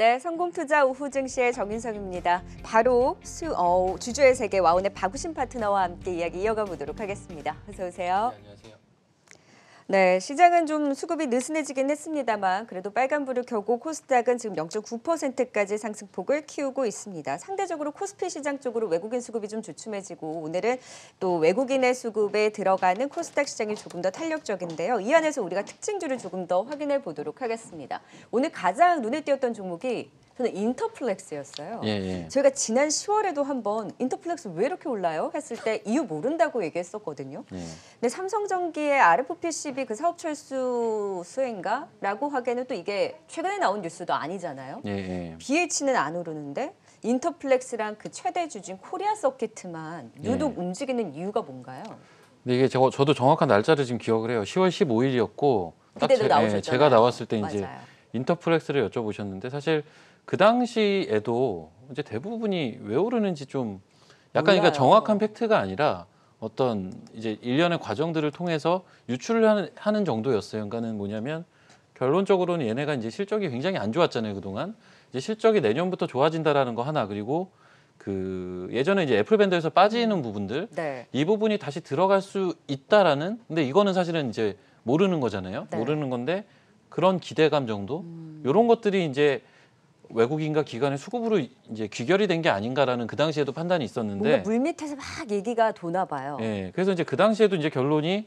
네, 성공투자 우후 증시의 정인성입니다. 바로 수, 어, 주주의 세계 와운의 박우신 파트너와 함께 이야기 이어가 보도록 하겠습니다. 어서 오세요. 네, 안녕하세요. 네, 시장은 좀 수급이 느슨해지긴 했습니다만 그래도 빨간불을 켜고 코스닥은 지금 0.9%까지 상승폭을 키우고 있습니다. 상대적으로 코스피 시장 쪽으로 외국인 수급이 좀 주춤해지고 오늘은 또 외국인의 수급에 들어가는 코스닥 시장이 조금 더 탄력적인데요. 이 안에서 우리가 특징주를 조금 더 확인해 보도록 하겠습니다. 오늘 가장 눈에 띄었던 종목이 저는 인터플렉스였어요. 예, 예. 저희가 지난 10월에도 한번 인터플렉스 왜 이렇게 올라요? 했을 때 이유 모른다고 얘기했었거든요. 예. 근데 삼성전기의 RFPCB 그 사업 철수 수행가라고 하기에는 또 이게 최근에 나온 뉴스도 아니잖아요. 예, 예. BH는 안 오르는데 인터플렉스랑 그 최대 주주 코리아 서킷만 예. 유독 움직이는 이유가 뭔가요? 근데 이게 저, 저도 정확한 날짜를 지금 기억을 해요. 10월 15일이었고 딱 제, 예, 제가 나왔을 때 맞아요. 이제 인터플렉스를 여쭤보셨는데 사실 그 당시에도 이제 대부분이 왜 오르는지 좀 약간 몰라요. 그러니까 정확한 팩트가 아니라 어떤 이제 일련의 과정들을 통해서 유출을 하는, 하는 정도였어요. 그러니까는 뭐냐면 결론적으로는 얘네가 이제 실적이 굉장히 안 좋았잖아요 그동안 이제 실적이 내년부터 좋아진다라는 거 하나 그리고 그 예전에 이제 애플 밴드에서 빠지는 음. 부분들 네. 이 부분이 다시 들어갈 수 있다라는 근데 이거는 사실은 이제 모르는 거잖아요 네. 모르는 건데 그런 기대감 정도 음. 이런 것들이 이제 외국인과 기관의 수급으로 이제 귀결이 된 게 아닌가라는 그 당시에도 판단이 있었는데 물밑에서 막 얘기가 도나 봐요. 예. 그래서 이제 그 당시에도 이제 결론이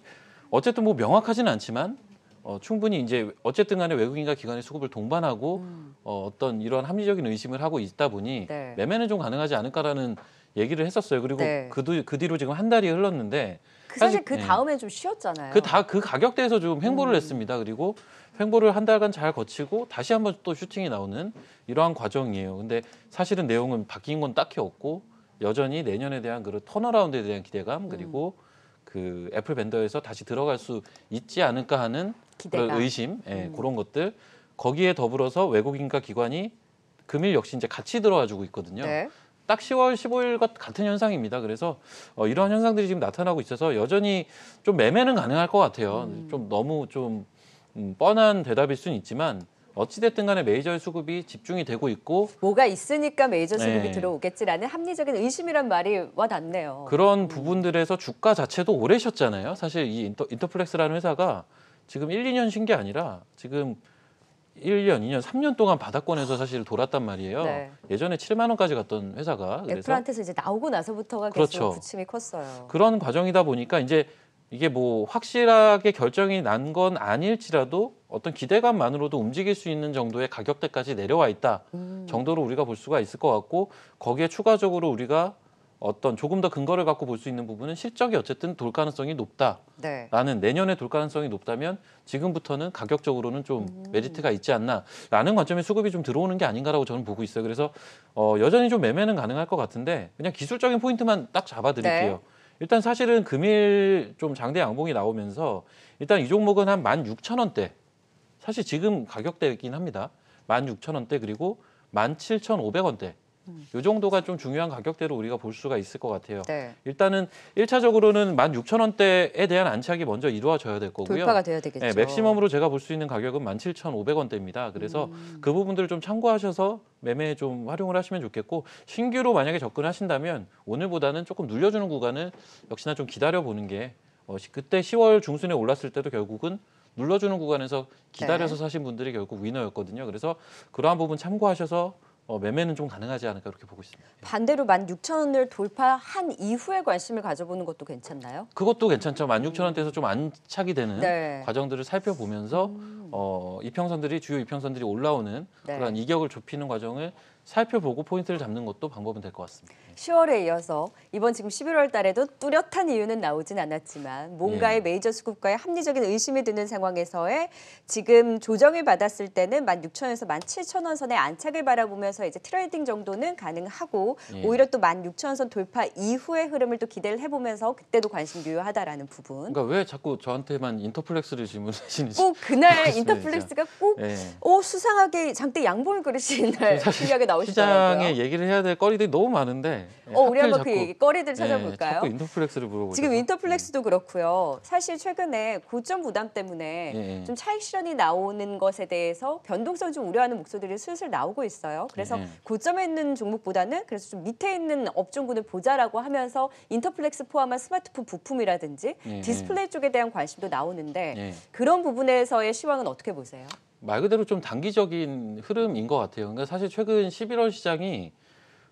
어쨌든 뭐 명확하지는 않지만 어, 충분히 이제 어쨌든 간에 외국인과 기관의 수급을 동반하고 음. 어, 어떤 이러한 합리적인 의심을 하고 있다 보니 네. 매매는 좀 가능하지 않을까라는 얘기를 했었어요. 그리고 네. 그, 뒤, 그 뒤로 지금 한 달이 흘렀는데 그 사실, 사실 그 예. 다음에 네. 좀 쉬었잖아요. 그 다그 그 가격대에서 좀 횡보를 음. 했습니다. 그리고 횡보를 한 달간 잘 거치고 다시 한번 또 슈팅이 나오는 이러한 과정이에요. 근데 사실은 내용은 바뀐 건 딱히 없고 여전히 내년에 대한 그런 턴어라운드에 대한 기대감 그리고 음. 그 애플 벤더에서 다시 들어갈 수 있지 않을까 하는 그런 의심 예, 음. 그런 것들 거기에 더불어서 외국인과 기관이 금일 역시 이제 같이 들어와 주고 있거든요. 네. 딱 10월 15일과 같은 현상입니다. 그래서 어, 이러한 현상들이 지금 나타나고 있어서 여전히 좀 매매는 가능할 것 같아요. 음. 좀 너무 좀 음, 뻔한 대답일 수는 있지만 어찌됐든 간에 메이저 수급이 집중이 되고 있고 뭐가 있으니까 메이저 수급이 네. 들어오겠지라는 합리적인 의심이란 말이 와닿네요. 그런 음. 부분들에서 주가 자체도 오래 쉬었잖아요. 사실 이 인터, 인터플렉스라는 회사가 지금 1, 2년 쉰 게 아니라 지금 1년, 2년, 3년 동안 바닥권에서 사실 돌았단 말이에요. 네. 예전에 7만 원까지 갔던 회사가 그 애플한테서 이제 나오고 나서부터가 그렇죠. 부침이 컸어요. 그런 과정이다 보니까 이제 이게 뭐 확실하게 결정이 난 건 아닐지라도 어떤 기대감만으로도 움직일 수 있는 정도의 가격대까지 내려와 있다 음. 정도로 우리가 볼 수가 있을 것 같고 거기에 추가적으로 우리가 어떤 조금 더 근거를 갖고 볼 수 있는 부분은 실적이 어쨌든 돌 가능성이 높다라는 네. 내년에 돌 가능성이 높다면 지금부터는 가격적으로는 좀 음. 메리트가 있지 않나라는 관점에 수급이 좀 들어오는 게 아닌가라고 저는 보고 있어요. 그래서 어, 여전히 좀 매매는 가능할 것 같은데 그냥 기술적인 포인트만 딱 잡아드릴게요. 네. 일단 사실은 금일 좀 장대 양봉이 나오면서 일단 이 종목은 한 16,000원대 사실 지금 가격대이긴 합니다. 16,000원대 그리고 17,500원대 음. 이 정도가 좀 중요한 가격대로 우리가 볼 수가 있을 것 같아요. 네. 일단은 1차적으로는 16,000원대에 대한 안착이 먼저 이루어져야 될 거고요. 돌파가 돼야 되겠죠. 네, 맥시멈으로 제가 볼 수 있는 가격은 17,500원대입니다. 그래서 음. 그 부분들을 좀 참고하셔서 매매에 좀 활용을 하시면 좋겠고 신규로 만약에 접근하신다면 오늘보다는 조금 눌려주는 구간을 역시나 좀 기다려보는 게 어, 그때 10월 중순에 올랐을 때도 결국은 눌러주는 구간에서 기다려서 네. 사신 분들이 결국 위너였거든요. 그래서 그러한 부분 참고하셔서 어, 매매는 좀 가능하지 않을까 그렇게 보고 있습니다. 예. 반대로 16,000원을 돌파한 이후에 관심을 가져보는 것도 괜찮나요? 그것도 괜찮죠. 16,000원대에서 좀 안착이 되는 네. 과정들을 살펴보면서 음. 어, 이평선들이 주요 이평선들이 올라오는 네. 그런 이격을 좁히는 과정을 살펴보고 포인트를 잡는 것도 방법은 될 것 같습니다. 10월에 이어서 이번 지금 11월 달에도 뚜렷한 이유는 나오진 않았지만 뭔가의 네. 메이저 수급과의 합리적인 의심이 드는 상황에서의 지금 조정을 받았을 때는 16,000원에서 17,000원 선의 안착을 바라보면서 이제 트레이딩 정도는 가능하고 네. 오히려 또 16,000원 선 돌파 이후의 흐름을 또 기대를 해보면서 그때도 관심 유효하다라는 부분. 그러니까 왜 자꾸 저한테만 인터플렉스를 질문하시는지. 꼭 그날 인터플렉스가 꼭 네. 어, 수상하게 장대 양봉을 그리신 날 실력에 나오시더라고요. 시장에 얘기를 해야 될 거리들이 너무 많은데 어, 예, 우리 한번 그 얘기, 거리들 예, 찾아볼까요? 네, 인터플렉스를 물어보죠. 지금 인터플렉스도 네. 그렇고요. 사실 최근에 고점 부담 때문에 좀 차익 실현이 나오는 것에 대해서 변동성 좀 우려하는 목소리들이 슬슬 나오고 있어요. 그래서 고점에 있는 종목보다는 그래서 좀 밑에 있는 업종군을 보자라고 하면서 인터플렉스 포함한 스마트폰 부품이라든지 디스플레이 쪽에 대한 관심도 나오는데 그런 부분에서의 시황은 어떻게 보세요? 말 그대로 좀 단기적인 흐름인 것 같아요. 그러니까 사실 최근 11월 시장이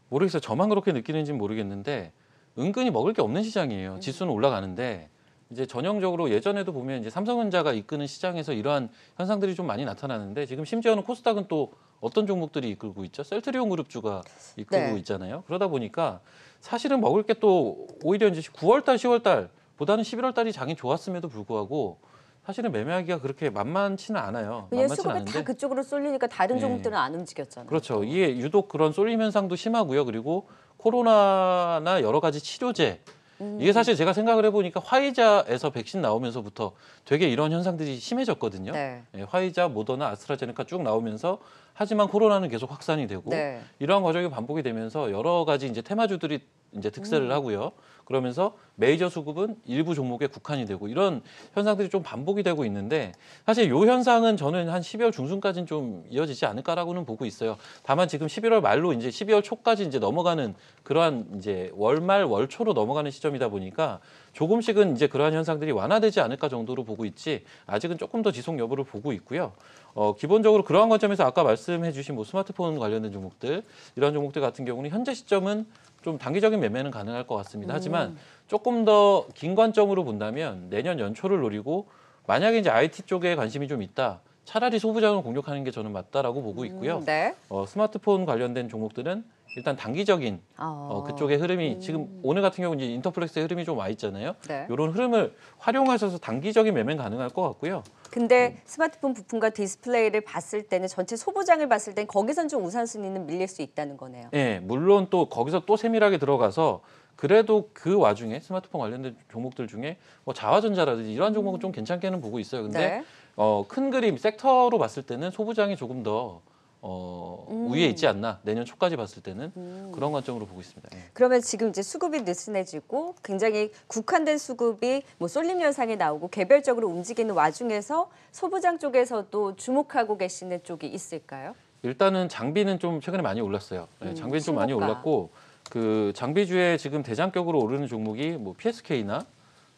모르겠어요. 저만 그렇게 느끼는지 모르겠는데 은근히 먹을 게 없는 시장이에요. 음. 지수는 올라가는데 이제 전형적으로 예전에도 보면 이제 삼성전자가 이끄는 시장에서 이러한 현상들이 좀 많이 나타나는데 지금 심지어는 코스닥은 또 어떤 종목들이 이끌고 있죠? 셀트리온 그룹주가 이끌고 네. 있잖아요. 그러다 보니까 사실은 먹을 게 또 오히려 이제 9월 달, 10월 달보다는 11월 달이 장이 좋았음에도 불구하고 사실은 매매하기가 그렇게 만만치는 않아요. 왜냐 그 수급이 않은데. 다 그쪽으로 쏠리니까 다른 네. 종목들은 예. 안 움직였잖아요. 그렇죠. 이게 유독 그런 쏠림 현상도 심하고요. 그리고 코로나나 여러 가지 치료제 음. 이게 사실 제가 생각을 해보니까 화이자에서 백신 나오면서부터 되게 이런 현상들이 심해졌거든요. 네. 예, 화이자, 모더나, 아스트라제네카 쭉 나오면서 하지만 코로나는 계속 확산이 되고 네. 이러한 과정이 반복이 되면서 여러 가지 이제 테마주들이 이제 득세를 음. 하고요. 그러면서 메이저 수급은 일부 종목에 국한이 되고 이런 현상들이 좀 반복이 되고 있는데 사실 이 현상은 저는 한 12월 중순까지는 좀 이어지지 않을까라고는 보고 있어요. 다만 지금 11월 말로 이제 12월 초까지 이제 넘어가는 그러한 이제 월말 월초로 넘어가는 시점이다 보니까 조금씩은 이제 그러한 현상들이 완화되지 않을까 정도로 보고 있지 아직은 조금 더 지속 여부를 보고 있고요. 어, 기본적으로 그러한 관점에서 아까 말씀해 주신 뭐 스마트폰 관련된 종목들 이런 종목들 같은 경우는 현재 시점은 좀 단기적인 매매는 가능할 것 같습니다. 음. 하지만 조금 더 긴 관점으로 본다면 내년 연초를 노리고 만약에 이제 IT 쪽에 관심이 좀 있다. 차라리 소부작을 공격하는 게 저는 맞다라고 보고 음, 있고요. 음, 네. 어, 스마트폰 관련된 종목들은 일단 단기적인 어. 어, 그쪽의 흐름이 음. 지금 오늘 같은 경우 이제 인터플렉스의 흐름이 좀 와 있잖아요. 네. 이런 흐름을 활용하셔서 단기적인 매매 가능할 것 같고요. 근데 음. 스마트폰 부품과 디스플레이를 봤을 때는 전체 소부장을 봤을 땐 거기선 좀 우선순위는 밀릴 수 있다는 거네요. 네, 물론 또 거기서 또 세밀하게 들어가서 그래도 그 와중에 스마트폰 관련된 종목들 중에 뭐 자화전자라든지 이러한 종목은 음. 좀 괜찮게는 보고 있어요. 근데 네. 어, 큰 그림 섹터로 봤을 때는 소부장이 조금 더 어, 음. 위에 있지 않나 내년 초까지 봤을 때는 음. 그런 관점으로 보고 있습니다. 네. 그러면 지금 이제 수급이 느슨해지고 굉장히 국한된 수급이 뭐 쏠림 현상이 나오고 개별적으로 움직이는 와중에서 소부장 쪽에서도 주목하고 계시는 쪽이 있을까요? 일단은 장비는 좀 최근에 많이 올랐어요. 네, 장비는 음, 좀 많이 올랐고 그 장비주에 지금 대장격으로 오르는 종목이 뭐 PSK나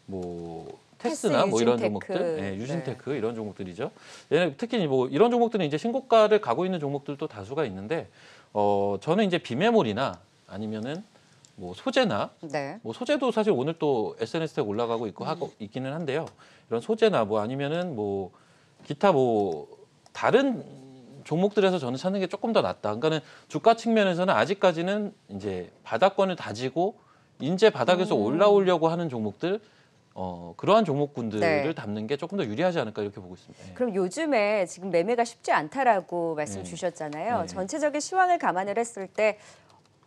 뭐 테스나 뭐 이런 종목들, 네, 유진테크 네. 이런 종목들이죠. 얘네 특히 뭐 이런 종목들은 이제 신고가를 가고 있는 종목들도 다수가 있는데 어 저는 이제 비메모리나 아니면은 뭐 소재나 네. 뭐 소재도 사실 오늘 또 SNS 에 올라가고 있고 음. 하고 있기는 한데요. 이런 소재나 뭐 아니면은 뭐 기타 뭐 다른 종목들에서 저는 찾는 게 조금 더 낫다. 그러니까는 주가 측면에서는 아직까지는 이제 바닥권을 다지고 인제 바닥에서 음. 올라오려고 하는 종목들 어, 그러한 종목군들을 네. 담는 게 조금 더 유리하지 않을까 이렇게 보고 있습니다. 그럼 요즘에 지금 매매가 쉽지 않다라고 말씀 네. 주셨잖아요. 네. 전체적인 시황을 감안을 했을 때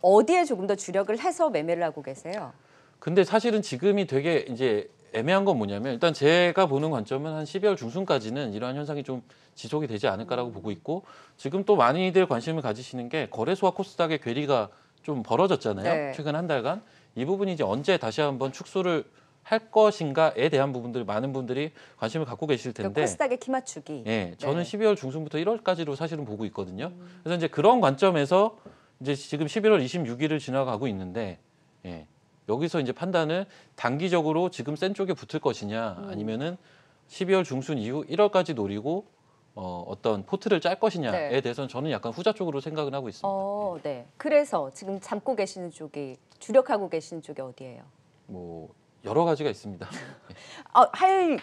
어디에 조금 더 주력을 해서 매매를 하고 계세요? 근데 사실은 지금이 되게 이제 애매한 건 뭐냐면 일단 제가 보는 관점은 한 12월 중순까지는 이러한 현상이 좀 지속이 되지 않을까라고 보고 있고 지금 또 많이들 관심을 가지시는 게 거래소와 코스닥의 괴리가 좀 벌어졌잖아요. 네. 최근 한 달간 이 부분이 이제 언제 다시 한번 축소를 할 것인가에 대한 부분들 많은 분들이 관심을 갖고 계실 그러니까 텐데 그러니까 코스닥의 키맞추기. 예, 네. 저는 12월 중순부터 1월까지로 사실은 보고 있거든요. 음. 그래서 이제 그런 관점에서 이제 지금 11월 26일을 지나가고 있는데 예, 여기서 이제 판단을 단기적으로 지금 센 쪽에 붙을 것이냐 음. 아니면은 12월 중순 이후 1월까지 노리고 어, 어떤 포트를 짤 것이냐에 네. 대해서는 저는 약간 후자 쪽으로 생각을 하고 있습니다. 어, 예. 네. 그래서 지금 잡고 계시는 쪽이 주력하고 계시는 쪽이 어디예요? 뭐 여러 가지가 있습니다. 어, 할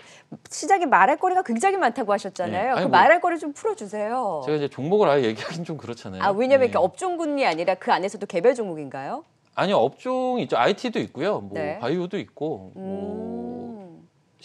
시작에 말할 거리가 굉장히 많다고 하셨잖아요. 네. 그 뭐, 말할 거리 좀 풀어주세요. 제가 이제 종목을 아예 얘기하긴 좀 그렇잖아요. 아 왜냐면 네. 이렇게 예. 업종군이 아니라 그 안에서도 개별 종목인가요? 아니요 업종 있죠. IT도 있고요. 뭐 네. 바이오도 있고 뭐 음...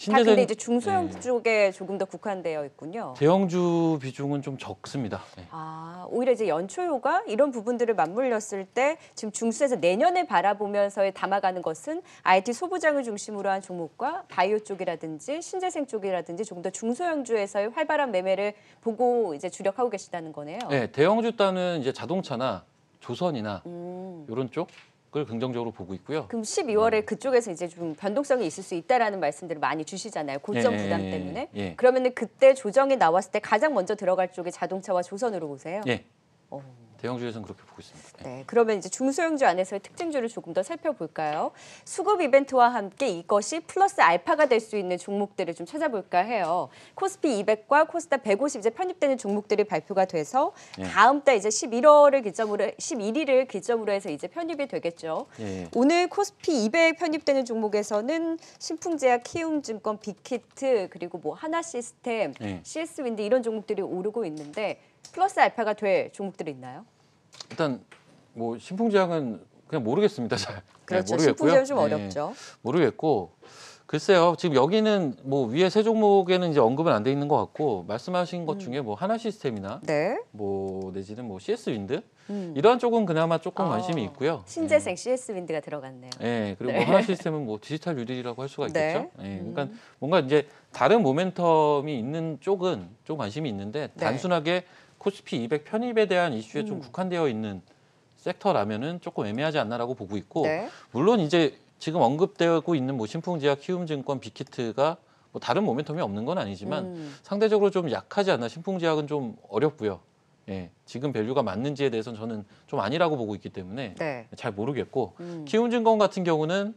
아, 신재생, 다 근데 이제 중소형 네. 쪽에 조금 더 국한되어 있군요. 대형주 비중은 좀 적습니다. 네. 아 오히려 이제 연초효과 이런 부분들을 맞물렸을 때 지금 중수에서 내년에 바라보면서 담아가는 것은 IT 소부장을 중심으로 한 종목과 바이오 쪽이라든지 신재생 쪽이라든지 조금 더 중소형주에서의 활발한 매매를 보고 이제 주력하고 계시다는 거네요. 네, 대형주 단은 이제 자동차나 조선이나 음. 이런 쪽 그걸 긍정적으로 보고 있고요. 그럼 12월에 네. 그쪽에서 이제 좀 변동성이 있을 수 있다라는 말씀들을 많이 주시잖아요. 고점 예, 부담 예, 예, 때문에. 예. 그러면은 그때 조정이 나왔을 때 가장 먼저 들어갈 쪽에 자동차와 조선으로 보세요. 예. 어. 대형주에서는 그렇게 보고 있습니다. 네. 네, 그러면 이제 중소형주 안에서의 특징주를 조금 더 살펴볼까요? 수급 이벤트와 함께 이것이 플러스 알파가 될 수 있는 종목들을 좀 찾아볼까 해요. 코스피 200과 코스닥 150 이제 편입되는 종목들이 발표가 돼서 예. 다음 달 이제 11월을 기점으로 11일을 기점으로 해서 이제 편입이 되겠죠. 예. 예. 오늘 코스피 200 편입되는 종목에서는 신풍제약, 키움증권, 빅히트 그리고 뭐 하나시스템, 예. CS윈드 이런 종목들이 오르고 있는데 플러스 알파가 될 종목들이 있나요? 일단 뭐 신풍지향은 그냥 모르겠습니다. 잘 네, 그렇죠. 네, 모르겠고요. 좀 어렵죠. 네, 모르겠고 글쎄요. 지금 여기는 뭐 위에 세 종목에는 이제 언급은 안 돼 있는 것 같고 말씀하신 것 음. 중에 뭐 하나 시스템이나 네. 뭐 내지는 뭐 CS 윈드 음. 이러한 쪽은 그나마 조금 어, 관심이 있고요. 신재생 네. 음. CS 윈드가 들어갔네요. 네, 그리고 네. 뭐 하나 시스템은 뭐 디지털 유딜이라고 할 수가 네. 있겠죠. 네. 음. 그러니까 음. 뭔가 이제 다른 모멘텀이 있는 쪽은 좀 관심이 있는데 네. 단순하게 코스피 200 편입에 대한 이슈에 음. 좀 국한되어 있는 섹터라면은 조금 애매하지 않나라고 보고 있고 네. 물론 이제 지금 언급되고 있는 뭐 신풍지약, 키움증권, 빅히트가 뭐 다른 모멘텀이 없는 건 아니지만 음. 상대적으로 좀 약하지 않나 신풍지약은 좀 어렵고요. 예, 지금 밸류가 맞는지에 대해서는 저는 좀 아니라고 보고 있기 때문에 네. 잘 모르겠고 음. 키움증권 같은 경우는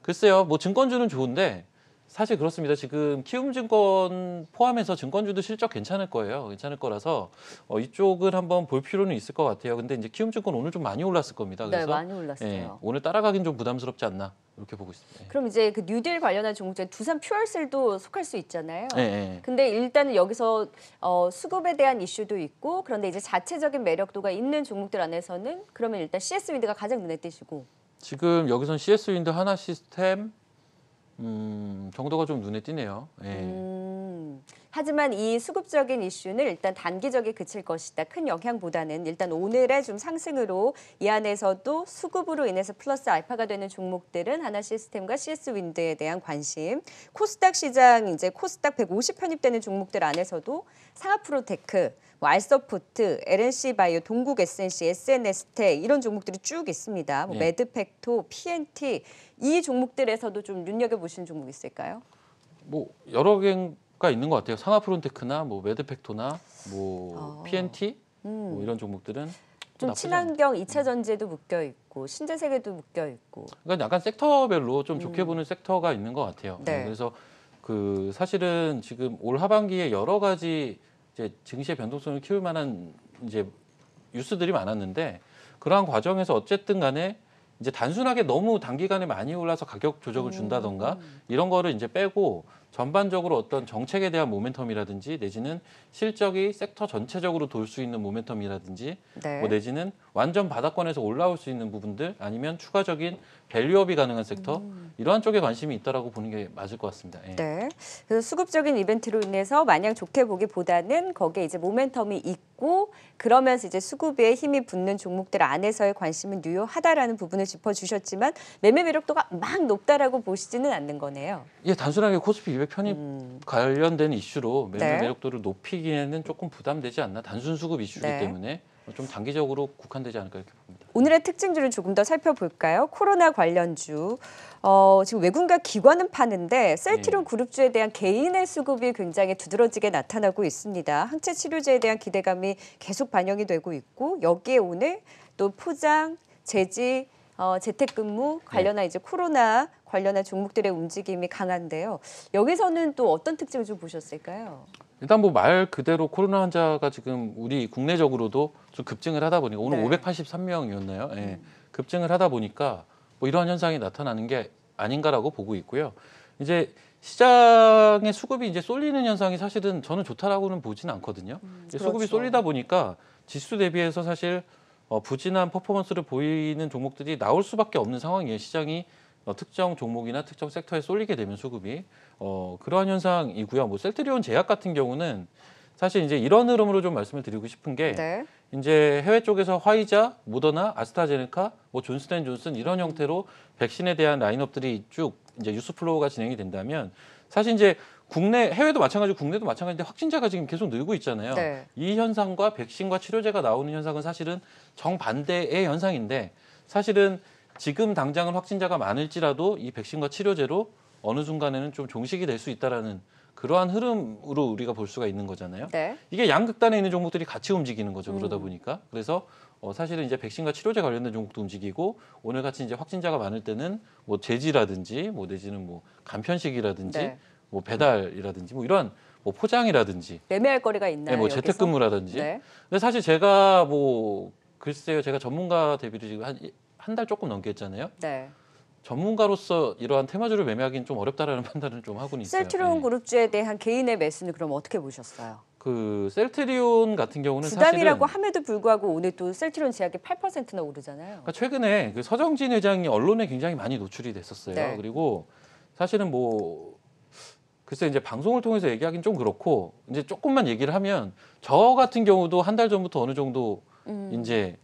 글쎄요 뭐 증권주는 좋은데 사실 그렇습니다. 지금 키움증권 포함해서 증권주도 실적 괜찮을 거예요. 괜찮을 거라서 어, 이쪽을 한번 볼 필요는 있을 것 같아요. 근데 이제 키움증권 오늘 좀 많이 올랐을 겁니다. 네, 그래서 많이 올랐어요. 예, 오늘 따라가긴 좀 부담스럽지 않나 이렇게 보고 있습니다. 예. 그럼 이제 그 뉴딜 관련한 종목들 두산 퓨얼셀도 속할 수 있잖아요. 예, 예. 근데 일단은 여기서 어, 수급에 대한 이슈도 있고 그런데 이제 자체적인 매력도가 있는 종목들 안에서는 그러면 일단 CS 윈드가 가장 눈에 띄시고 지금 여기선 CS 윈드 하나 시스템 음, 정도가 좀 눈에 띄네요. 예. 음. 하지만 이 수급적인 이슈는 일단 단기적에 그칠 것이다. 큰 영향보다는 일단 오늘의 좀 상승으로 이 안에서도 수급으로 인해서 플러스 알파가 되는 종목들은 하나 시스템과 CS 윈드에 대한 관심. 코스닥 시장 이제 코스닥 150 편입되는 종목들 안에서도 상하프로테크, 뭐알서포트 LNC 바이오, 동국 SNC, SNS텍 이런 종목들이 쭉 있습니다. 뭐 네. 매드팩토, PNT 이 종목들에서도 좀 눈여겨 보신 종목 있을까요? 뭐 여러 개가 있는 것 같아요. 상하프론테크나 뭐 메드팩토나 뭐 어. PNT 음. 뭐 이런 종목들은 좀 친환경 이차 음. 전지에도 묶여 있고 신재생에도 묶여 있고 그러니까 약간 섹터별로 좀 음. 좋게 보는 섹터가 있는 것 같아요. 네. 그래서 그 사실은 지금 올 하반기에 여러 가지 이제 증시의 변동성을 키울 만한 이제 뉴스들이 많았는데 그러한 과정에서 어쨌든 간에 이제 단순하게 너무 단기간에 많이 올라서 가격 조정을 음. 준다던가 이런 거를 이제 빼고 전반적으로 어떤 정책에 대한 모멘텀이라든지 내지는 실적이 섹터 전체적으로 돌 수 있는 모멘텀이라든지 네. 뭐 내지는 완전 바닥권에서 올라올 수 있는 부분들 아니면 추가적인 밸류업이 가능한 섹터 음. 이러한 쪽에 관심이 있다라고 보는 게 맞을 것 같습니다. 예. 네. 그래서 수급적인 이벤트로 인해서 마냥 좋게 보기보다는 거기에 이제 모멘텀이 있고 그러면서 이제 수급에 힘이 붙는 종목들 안에서의 관심은 유효하다라는 부분을 짚어주셨지만 매매 매력도가 막 높다라고 보시지는 않는 거네요. 예, 단순하게 코스피 기획 편입 음. 관련된 이슈로 매물 네. 매력도를 높이기에는 조금 부담되지 않나 단순 수급 이슈이기 네. 때문에 좀 단기적으로 국한되지 않을까 이렇게 봅니다. 오늘의 특징주를 조금 더 살펴볼까요? 코로나 관련주. 어, 지금 외국과 기관은 파는데 셀티론 네. 그룹주에 대한 개인의 수급이 굉장히 두드러지게 나타나고 있습니다. 항체 치료제에 대한 기대감이 계속 반영이 되고 있고 여기에 오늘 또 포장, 재지 어, 재택근무 관련한 네. 이제 코로나 관련한 종목들의 움직임이 강한데요. 여기서는 또 어떤 특징을 좀 보셨을까요? 일단 뭐 말 그대로 코로나 환자가 지금 우리 국내적으로도 좀 급증을 하다 보니까 오늘 네. 583명이었나요? 예. 네. 급증을 하다 보니까 뭐 이러한 현상이 나타나는 게 아닌가라고 보고 있고요. 이제 시장의 수급이 이제 쏠리는 현상이 사실은 저는 좋다라고는 보지는 않거든요. 음, 그렇죠. 수급이 쏠리다 보니까 지수 대비해서 사실 어, 부진한 퍼포먼스를 보이는 종목들이 나올 수밖에 없는 상황이에요. 시장이 어, 특정 종목이나 특정 섹터에 쏠리게 되면 수급이 어, 그러한 현상이고요. 뭐 셀트리온 제약 같은 경우는 사실 이제 이런 흐름으로 좀 말씀을 드리고 싶은 게 네. 이제 해외 쪽에서 화이자, 모더나, 아스트라제네카, 뭐 존슨앤존슨 이런 형태로 백신에 대한 라인업들이 쭉 이제 뉴스 플로우가 진행이 된다면 사실 이제 국내 해외도 마찬가지고 국내도 마찬가지인데 확진자가 지금 계속 늘고 있잖아요. 네. 이 현상과 백신과 치료제가 나오는 현상은 사실은 정반대의 현상인데 사실은 지금 당장은 확진자가 많을지라도 이 백신과 치료제로 어느 순간에는 좀 종식이 될 수 있다라는 그러한 흐름으로 우리가 볼 수가 있는 거잖아요. 네. 이게 양극단에 있는 종목들이 같이 움직이는 거죠. 그러다 음. 보니까 그래서 어, 사실은 이제 백신과 치료제 관련된 종목도 움직이고 오늘 같이 이제 확진자가 많을 때는 뭐 제지라든지 뭐 내지는 뭐 간편식이라든지 네. 뭐 배달이라든지 뭐 이런 뭐 포장이라든지 매매할 거리가 있나요? 네, 뭐 여기서? 재택근무라든지. 네. 근데 사실 제가 뭐 글쎄요, 제가 전문가 대비를 지금 한 한달 조금 넘게 했잖아요. 네. 전문가로서 이러한 테마주를 매매하기는 좀 어렵다라는 판단을 좀 하고는 있어요. 셀트리온 네. 그룹주에 대한 개인의 매수는 그럼 어떻게 보셨어요? 그 셀트리온 같은 경우는 부담이라고 함에도 불구하고 오늘 또 셀트리온 제약이 8%나 오르잖아요. 그러니까 최근에 그 서정진 회장이 언론에 굉장히 많이 노출이 됐었어요. 네. 그리고 사실은 뭐 글쎄 이제 방송을 통해서 얘기하긴 좀 그렇고 이제 조금만 얘기를 하면 저 같은 경우도 한 달 전부터 어느 정도 음. 이제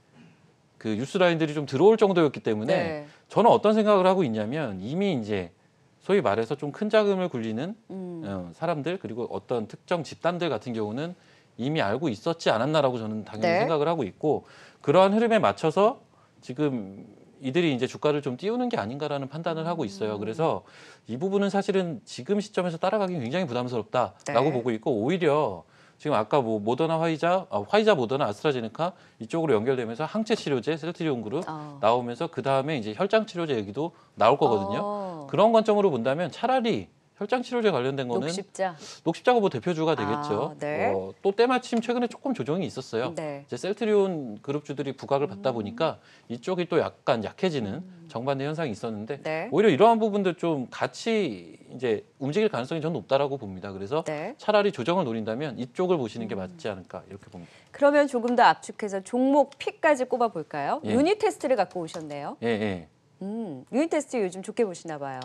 그 뉴스라인들이 좀 들어올 정도였기 때문에 네. 저는 어떤 생각을 하고 있냐면 이미 이제 소위 말해서 좀 큰 자금을 굴리는 음. 어, 사람들 그리고 어떤 특정 집단들 같은 경우는 이미 알고 있었지 않았나라고 저는 당연히 네. 생각을 하고 있고 그러한 흐름에 맞춰서 지금 이들이 이제 주가를 좀 띄우는 게 아닌가라는 판단을 하고 있어요. 음. 그래서 이 부분은 사실은 지금 시점에서 따라가기 굉장히 부담스럽다라고 네. 보고 있고 오히려 지금 아까 뭐 모더나 화이자, 아, 화이자 모더나 아스트라제네카 이쪽으로 연결되면서 항체 치료제 셀트리온 그룹 어. 나오면서 그 다음에 이제 혈장 치료제 얘기도 나올 거거든요. 어. 그런 관점으로 본다면 차라리 혈장 치료제 관련된 거는 녹십자. 녹십자가 뭐 대표주가 되겠죠. 아, 네. 어, 또 때마침 최근에 조금 조정이 있었어요. 네. 이제 셀트리온 그룹주들이 부각을 받다 음. 보니까 이쪽이 또 약간 약해지는 음. 정반대 현상이 있었는데 네. 오히려 이러한 부분들 좀 같이 이제 움직일 가능성이 저는 높다라고 봅니다. 그래서 네. 차라리 조정을 노린다면 이쪽을 보시는 게 음. 맞지 않을까 이렇게 봅니다. 그러면 조금 더 압축해서 종목 피까지 꼽아 볼까요? 예. 유니 테스트를 갖고 오셨네요. 예, 예. 음, 유니 테스트 요즘 좋게 보시나 봐요.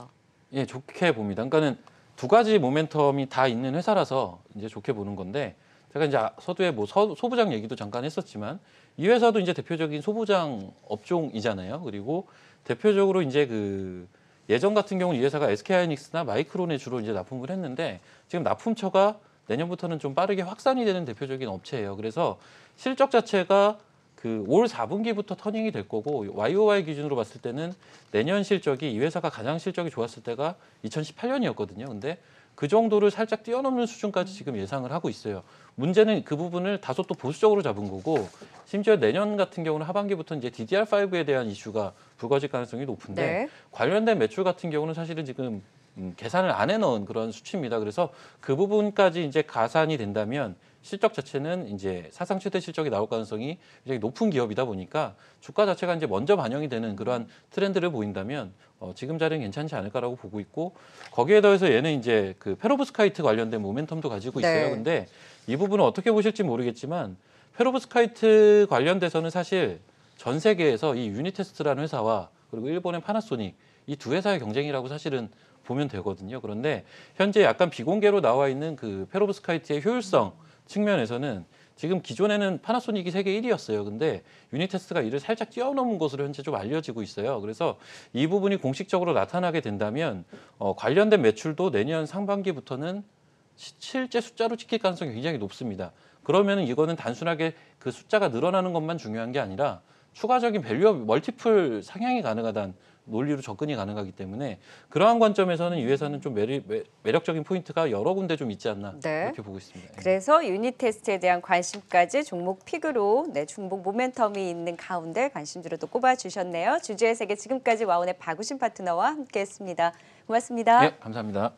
예, 좋게 봅니다. 그러니까는 두 가지 모멘텀이 다 있는 회사라서 이제 좋게 보는 건데 제가 이제 아, 서두에 뭐 서, 소부장 얘기도 잠깐 했었지만 이 회사도 이제 대표적인 소부장 업종이잖아요. 그리고 대표적으로 이제 그 예전 같은 경우는 이 회사가 SK하이닉스나 마이크론에 주로 이제 납품을 했는데 지금 납품처가 내년부터는 좀 빠르게 확산이 되는 대표적인 업체예요. 그래서 실적 자체가 그올 4분기부터 터닝이 될 거고 YOY 기준으로 봤을 때는 내년 실적이 이 회사가 가장 실적이 좋았을 때가 2018년이었거든요. 근데 그 정도를 살짝 뛰어넘는 수준까지 지금 예상을 하고 있어요. 문제는 그 부분을 다소 또 보수적으로 잡은 거고 심지어 내년 같은 경우는 하반기부터 이제 DDR5에 대한 이슈가 불거질 가능성이 높은데 네. 관련된 매출 같은 경우는 사실은 지금 음, 계산을 안 해놓은 그런 수치입니다. 그래서 그 부분까지 이제 가산이 된다면 실적 자체는 이제 사상 최대 실적이 나올 가능성이 굉장히 높은 기업이다 보니까 주가 자체가 이제 먼저 반영이 되는 그러한 트렌드를 보인다면 어, 지금 자리는 괜찮지 않을까라고 보고 있고 거기에 더해서 얘는 이제 그 페로브스카이트 관련된 모멘텀도 가지고 네. 있어요. 네. 근데 이 부분은 어떻게 보실지 모르겠지만 페로브스카이트 관련돼서는 사실 전 세계에서 이 유니테스트라는 회사와 그리고 일본의 파나소닉 이 두 회사의 경쟁이라고 사실은 보면 되거든요. 그런데 현재 약간 비공개로 나와 있는 그 페로브스카이트의 효율성 측면에서는 지금 기존에는 파나소닉이 세계 1위였어요. 근데 유니테스트가 이를 살짝 뛰어넘은 것으로 현재 좀 알려지고 있어요. 그래서 이 부분이 공식적으로 나타나게 된다면 어, 관련된 매출도 내년 상반기부터는 실제 숫자로 찍힐 가능성이 굉장히 높습니다. 그러면 이거는 단순하게 그 숫자가 늘어나는 것만 중요한 게 아니라 추가적인 밸류업 멀티플 상향이 가능하다는 논리로 접근이 가능하기 때문에 그러한 관점에서는 이 회사는 좀 매리, 매, 력적인 포인트가 여러 군데 좀 있지 않나 네. 이렇게 보고 있습니다. 예. 그래서 유니 테스트에 대한 관심까지 종목 픽으로 네, 중복 모멘텀이 있는 가운데 관심주로 도 꼽아주셨네요. 주주의 세계 지금까지 와운의 박우신 파트너와 함께했습니다. 고맙습니다. 네, 감사합니다.